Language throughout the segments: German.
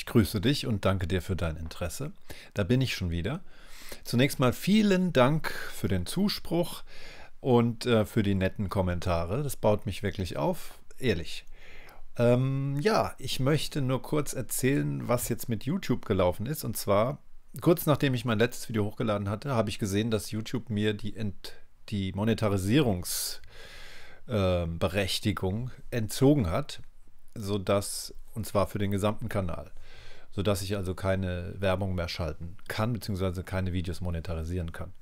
Ich grüße dich und danke dir für dein Interesse. Da bin ich schon wieder. Zunächst mal vielen Dank für den Zuspruch und äh, für die netten Kommentare. Das baut mich wirklich auf, ehrlich. Ähm, ja, ich möchte nur kurz erzählen, was jetzt mit YouTube gelaufen ist. Und zwar, kurz nachdem ich mein letztes Video hochgeladen hatte, habe ich gesehen, dass YouTube mir die, Ent die Monetarisierungsberechtigung ähm, äh, entzogen hat, sodass und zwar für den gesamten Kanal, sodass ich also keine Werbung mehr schalten kann, beziehungsweise keine Videos monetarisieren kann.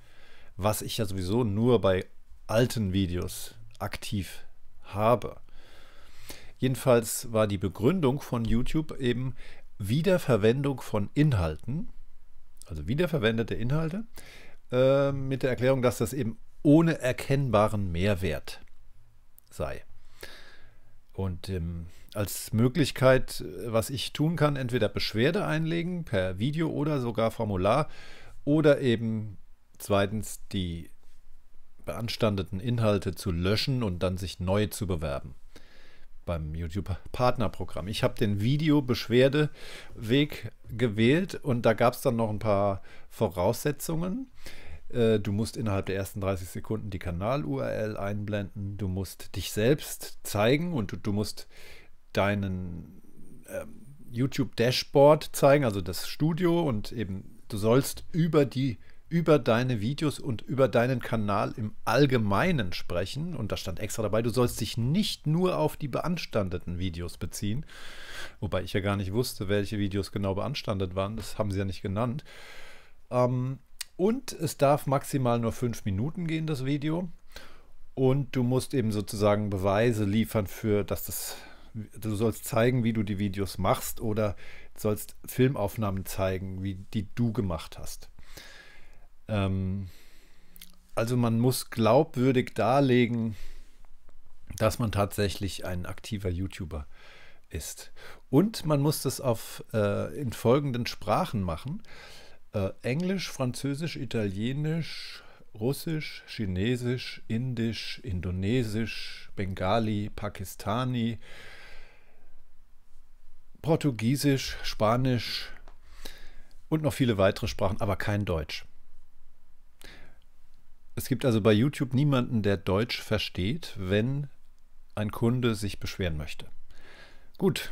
Was ich ja sowieso nur bei alten Videos aktiv habe. Jedenfalls war die Begründung von YouTube eben Wiederverwendung von Inhalten, also wiederverwendete Inhalte, äh, mit der Erklärung, dass das eben ohne erkennbaren Mehrwert sei. Und ähm, als Möglichkeit, was ich tun kann, entweder Beschwerde einlegen per Video oder sogar Formular oder eben zweitens die beanstandeten Inhalte zu löschen und dann sich neu zu bewerben beim YouTube-Partnerprogramm. Ich habe den Video-Beschwerdeweg gewählt und da gab es dann noch ein paar Voraussetzungen. Äh, du musst innerhalb der ersten 30 Sekunden die Kanal-URL einblenden. Du musst dich selbst zeigen und du, du musst deinen ähm, YouTube-Dashboard zeigen, also das Studio und eben du sollst über die über deine Videos und über deinen Kanal im Allgemeinen sprechen. Und da stand extra dabei, du sollst dich nicht nur auf die beanstandeten Videos beziehen. Wobei ich ja gar nicht wusste, welche Videos genau beanstandet waren. Das haben sie ja nicht genannt. Ähm, und es darf maximal nur fünf Minuten gehen, das Video. Und du musst eben sozusagen Beweise liefern für, dass das. Du sollst zeigen, wie du die Videos machst oder sollst Filmaufnahmen zeigen, wie die du gemacht hast. Ähm, also man muss glaubwürdig darlegen, dass man tatsächlich ein aktiver YouTuber ist. Und man muss das auf, äh, in folgenden Sprachen machen äh, Englisch, Französisch, Italienisch, Russisch, Chinesisch, Indisch, Indonesisch, Bengali, Pakistani, Portugiesisch, Spanisch und noch viele weitere Sprachen, aber kein Deutsch. Es gibt also bei YouTube niemanden, der Deutsch versteht, wenn ein Kunde sich beschweren möchte. Gut,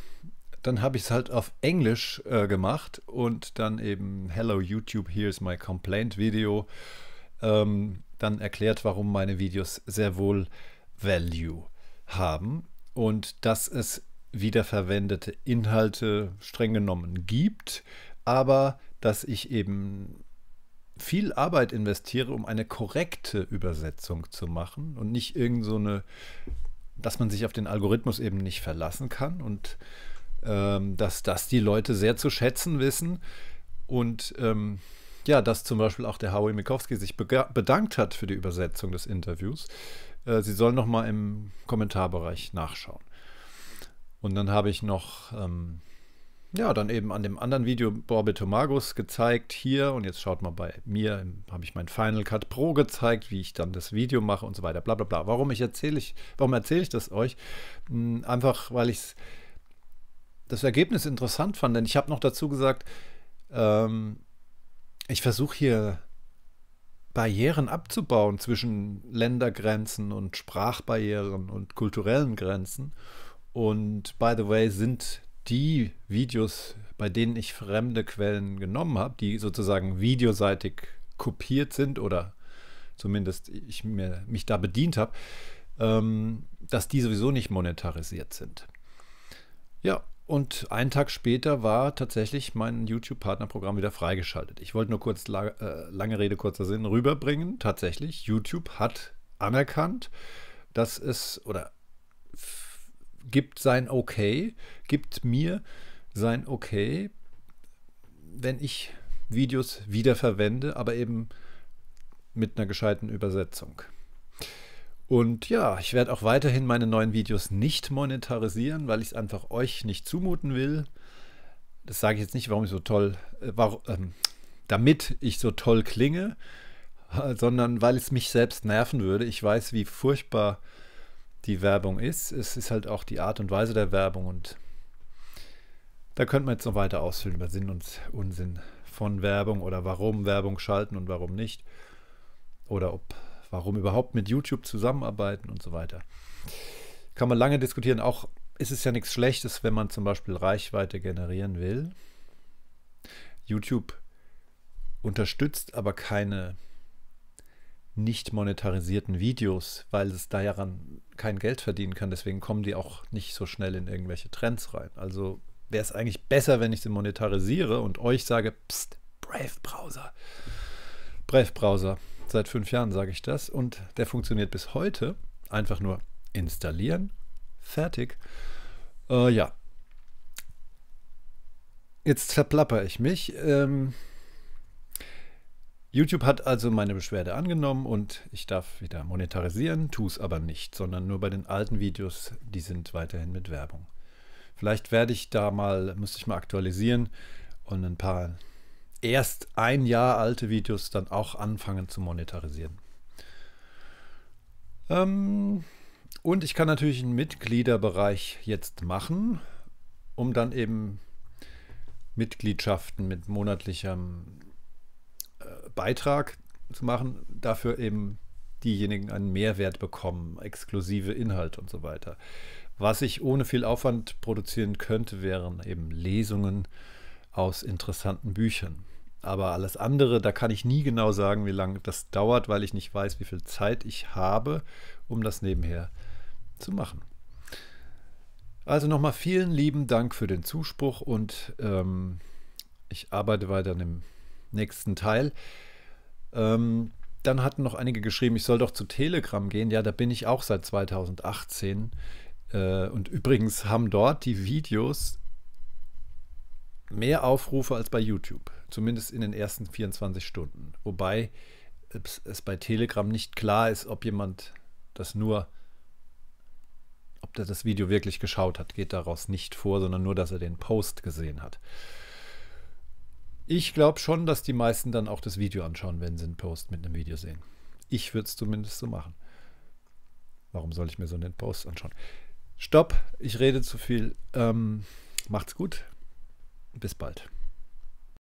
dann habe ich es halt auf Englisch äh, gemacht und dann eben Hello YouTube, here's my complaint Video. Ähm, dann erklärt, warum meine Videos sehr wohl Value haben und dass es wiederverwendete Inhalte streng genommen gibt, aber dass ich eben viel Arbeit investiere, um eine korrekte Übersetzung zu machen und nicht irgend so eine, dass man sich auf den Algorithmus eben nicht verlassen kann und ähm, dass das die Leute sehr zu schätzen wissen. Und ähm, ja, dass zum Beispiel auch der Howie Mikowski sich bedankt hat für die Übersetzung des Interviews. Äh, Sie sollen nochmal im Kommentarbereich nachschauen. Und dann habe ich noch, ähm, ja, dann eben an dem anderen Video Borbe Tomagus gezeigt hier. Und jetzt schaut mal bei mir, habe ich mein Final Cut Pro gezeigt, wie ich dann das Video mache und so weiter. Bla bla bla. Warum ich erzähle ich, warum erzähle ich das euch? Hm, einfach, weil ich es das Ergebnis interessant fand, denn ich habe noch dazu gesagt, ähm, ich versuche hier Barrieren abzubauen zwischen Ländergrenzen und Sprachbarrieren und kulturellen Grenzen. Und by the way, sind die Videos, bei denen ich fremde Quellen genommen habe, die sozusagen videoseitig kopiert sind oder zumindest ich mir, mich da bedient habe, ähm, dass die sowieso nicht monetarisiert sind. Ja, und einen Tag später war tatsächlich mein YouTube-Partnerprogramm wieder freigeschaltet. Ich wollte nur kurz, la äh, lange Rede, kurzer Sinn, rüberbringen. Tatsächlich, YouTube hat anerkannt, dass es oder gibt sein Okay, gibt mir sein Okay, wenn ich Videos wiederverwende, aber eben mit einer gescheiten Übersetzung. Und ja, ich werde auch weiterhin meine neuen Videos nicht monetarisieren, weil ich es einfach euch nicht zumuten will. Das sage ich jetzt nicht, warum ich so toll, äh, warum, ähm, damit ich so toll klinge, äh, sondern weil es mich selbst nerven würde. Ich weiß, wie furchtbar die Werbung ist. Es ist halt auch die Art und Weise der Werbung und da könnte man jetzt noch weiter ausfüllen über Sinn und Unsinn von Werbung oder warum Werbung schalten und warum nicht. Oder ob warum überhaupt mit YouTube zusammenarbeiten und so weiter. Kann man lange diskutieren. Auch ist es ja nichts Schlechtes, wenn man zum Beispiel Reichweite generieren will. YouTube unterstützt aber keine nicht monetarisierten Videos, weil es daran kein Geld verdienen kann. Deswegen kommen die auch nicht so schnell in irgendwelche Trends rein. Also wäre es eigentlich besser, wenn ich sie monetarisiere und euch sage, Psst, Brave Browser. Brave Browser, Seit fünf Jahren sage ich das und der funktioniert bis heute. Einfach nur installieren. Fertig. Äh, ja. Jetzt verplapper ich mich. Ähm, YouTube hat also meine Beschwerde angenommen und ich darf wieder monetarisieren, tue es aber nicht, sondern nur bei den alten Videos, die sind weiterhin mit Werbung. Vielleicht werde ich da mal, müsste ich mal aktualisieren und ein paar erst ein Jahr alte Videos dann auch anfangen zu monetarisieren. Ähm, und ich kann natürlich einen Mitgliederbereich jetzt machen, um dann eben Mitgliedschaften mit monatlichem äh, Beitrag zu machen, dafür eben diejenigen einen Mehrwert bekommen, exklusive Inhalte und so weiter. Was ich ohne viel Aufwand produzieren könnte, wären eben Lesungen aus interessanten Büchern. Aber alles andere, da kann ich nie genau sagen, wie lange das dauert, weil ich nicht weiß, wie viel Zeit ich habe, um das nebenher zu machen. Also nochmal vielen lieben Dank für den Zuspruch und ähm, ich arbeite weiter an dem nächsten Teil. Ähm, dann hatten noch einige geschrieben, ich soll doch zu Telegram gehen. Ja, da bin ich auch seit 2018. Äh, und übrigens haben dort die Videos mehr Aufrufe als bei YouTube zumindest in den ersten 24 Stunden. Wobei es bei Telegram nicht klar ist, ob jemand das nur, ob der das Video wirklich geschaut hat, geht daraus nicht vor, sondern nur, dass er den Post gesehen hat. Ich glaube schon, dass die meisten dann auch das Video anschauen, wenn sie einen Post mit einem Video sehen. Ich würde es zumindest so machen. Warum soll ich mir so einen Post anschauen? Stopp, ich rede zu viel. Ähm, macht's gut. Bis bald.